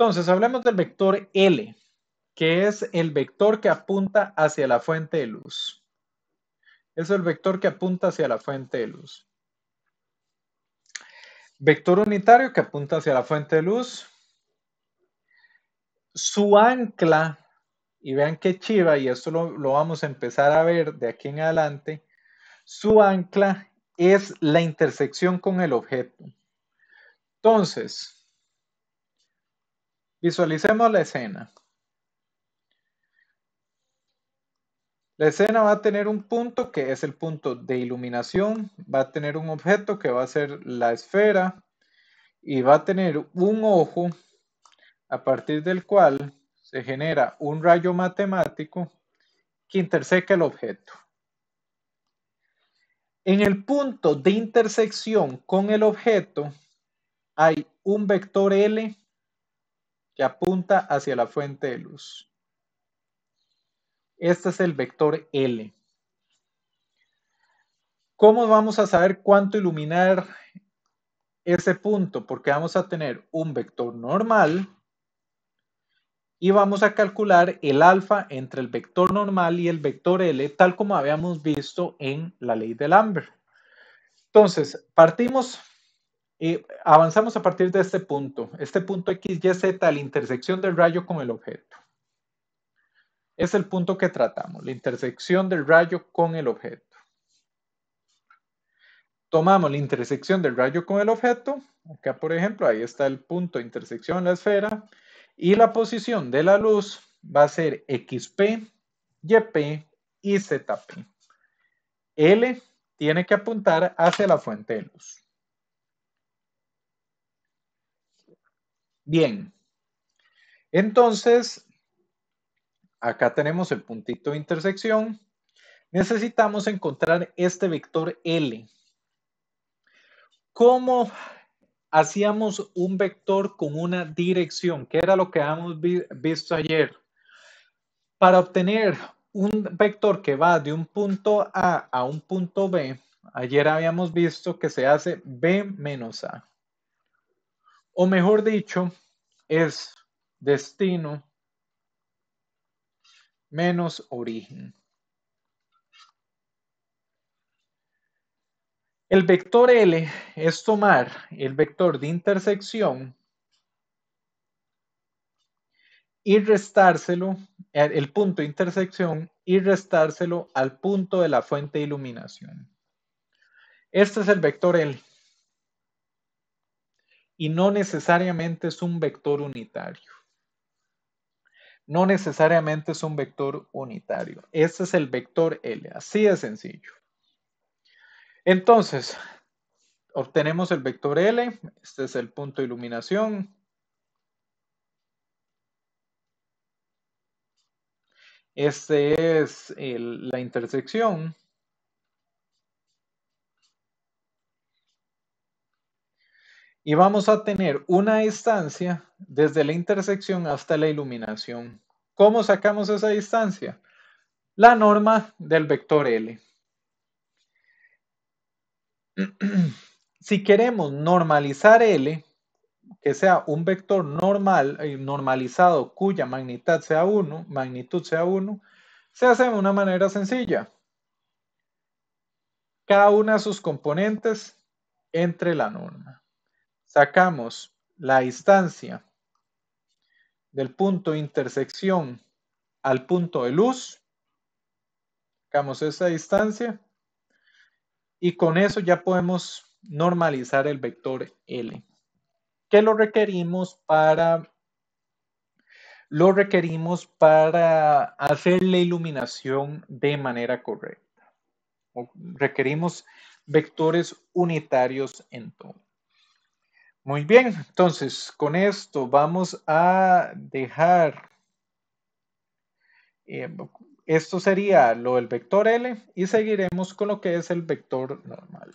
Entonces, hablemos del vector L, que es el vector que apunta hacia la fuente de luz. Es el vector que apunta hacia la fuente de luz. Vector unitario que apunta hacia la fuente de luz. Su ancla, y vean qué chiva, y esto lo, lo vamos a empezar a ver de aquí en adelante, su ancla es la intersección con el objeto. Entonces, Visualicemos la escena. La escena va a tener un punto que es el punto de iluminación, va a tener un objeto que va a ser la esfera y va a tener un ojo a partir del cual se genera un rayo matemático que interseca el objeto. En el punto de intersección con el objeto hay un vector L apunta hacia la fuente de luz. Este es el vector L. ¿Cómo vamos a saber cuánto iluminar ese punto? Porque vamos a tener un vector normal y vamos a calcular el alfa entre el vector normal y el vector L, tal como habíamos visto en la ley de Lambert. Entonces, partimos y avanzamos a partir de este punto, este punto XYZ, Y, la intersección del rayo con el objeto. Es el punto que tratamos, la intersección del rayo con el objeto. Tomamos la intersección del rayo con el objeto, acá por ejemplo, ahí está el punto de intersección en la esfera, y la posición de la luz va a ser XP, YP y ZP. L tiene que apuntar hacia la fuente de luz. Bien, entonces, acá tenemos el puntito de intersección. Necesitamos encontrar este vector L. ¿Cómo hacíamos un vector con una dirección? Que era lo que habíamos visto ayer. Para obtener un vector que va de un punto A a un punto B, ayer habíamos visto que se hace B menos A o mejor dicho, es destino menos origen. El vector L es tomar el vector de intersección y restárselo, eh, el punto de intersección y restárselo al punto de la fuente de iluminación. Este es el vector L y no necesariamente es un vector unitario. No necesariamente es un vector unitario. Este es el vector L, así de sencillo. Entonces, obtenemos el vector L, este es el punto de iluminación. Este es la intersección. y vamos a tener una distancia desde la intersección hasta la iluminación. ¿Cómo sacamos esa distancia? La norma del vector L. Si queremos normalizar L, que sea un vector normal, eh, normalizado cuya magnitud sea 1, magnitud sea 1, se hace de una manera sencilla. Cada una de sus componentes entre la norma sacamos la distancia del punto de intersección al punto de luz, sacamos esa distancia y con eso ya podemos normalizar el vector L. ¿Qué lo requerimos para lo requerimos para hacer la iluminación de manera correcta. requerimos vectores unitarios en todo. Muy bien, entonces con esto vamos a dejar, eh, esto sería lo del vector L y seguiremos con lo que es el vector normal.